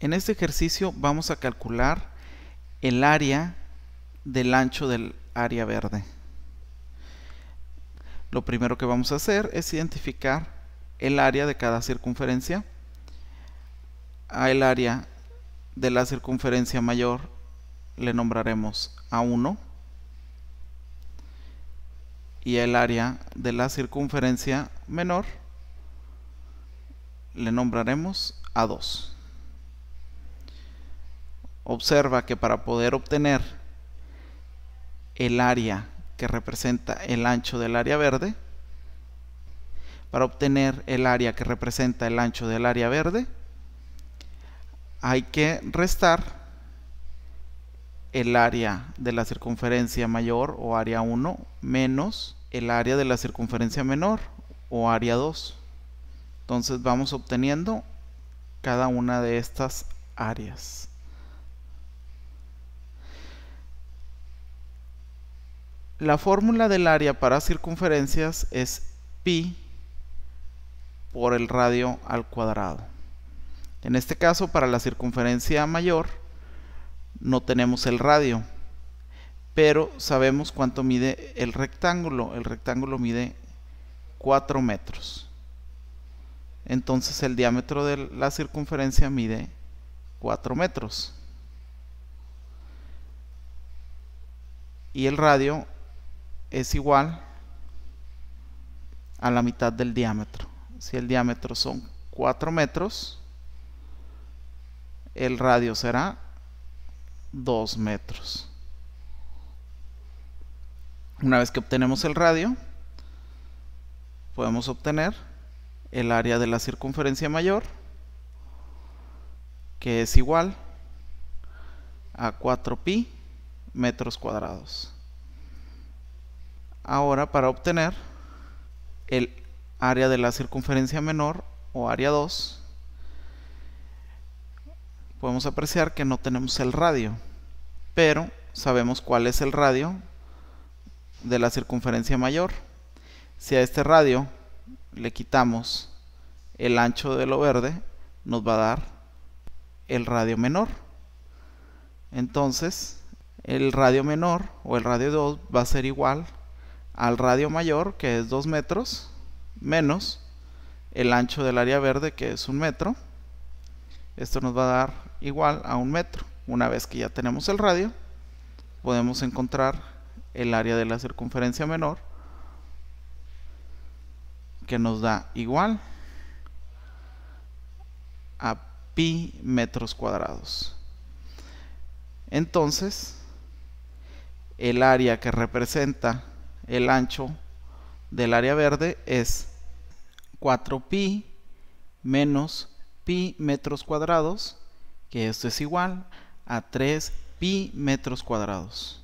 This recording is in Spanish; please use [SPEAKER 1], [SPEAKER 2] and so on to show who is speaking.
[SPEAKER 1] En este ejercicio vamos a calcular el área del ancho del área verde. Lo primero que vamos a hacer es identificar el área de cada circunferencia. el área de la circunferencia mayor le nombraremos A1 y el área de la circunferencia menor le nombraremos A2 observa que para poder obtener el área que representa el ancho del área verde, para obtener el área que representa el ancho del área verde, hay que restar el área de la circunferencia mayor o área 1 menos el área de la circunferencia menor o área 2. Entonces vamos obteniendo cada una de estas áreas. La fórmula del área para circunferencias es pi por el radio al cuadrado. En este caso, para la circunferencia mayor, no tenemos el radio, pero sabemos cuánto mide el rectángulo. El rectángulo mide 4 metros. Entonces el diámetro de la circunferencia mide 4 metros. Y el radio es igual a la mitad del diámetro. Si el diámetro son 4 metros, el radio será 2 metros. Una vez que obtenemos el radio, podemos obtener el área de la circunferencia mayor, que es igual a 4pi metros cuadrados ahora para obtener el área de la circunferencia menor o área 2 podemos apreciar que no tenemos el radio pero sabemos cuál es el radio de la circunferencia mayor si a este radio le quitamos el ancho de lo verde nos va a dar el radio menor entonces el radio menor o el radio 2 va a ser igual al radio mayor, que es 2 metros, menos el ancho del área verde, que es un metro. Esto nos va a dar igual a un metro. Una vez que ya tenemos el radio, podemos encontrar el área de la circunferencia menor, que nos da igual a pi metros cuadrados. Entonces, el área que representa el ancho del área verde es 4pi menos pi metros cuadrados, que esto es igual a 3pi metros cuadrados.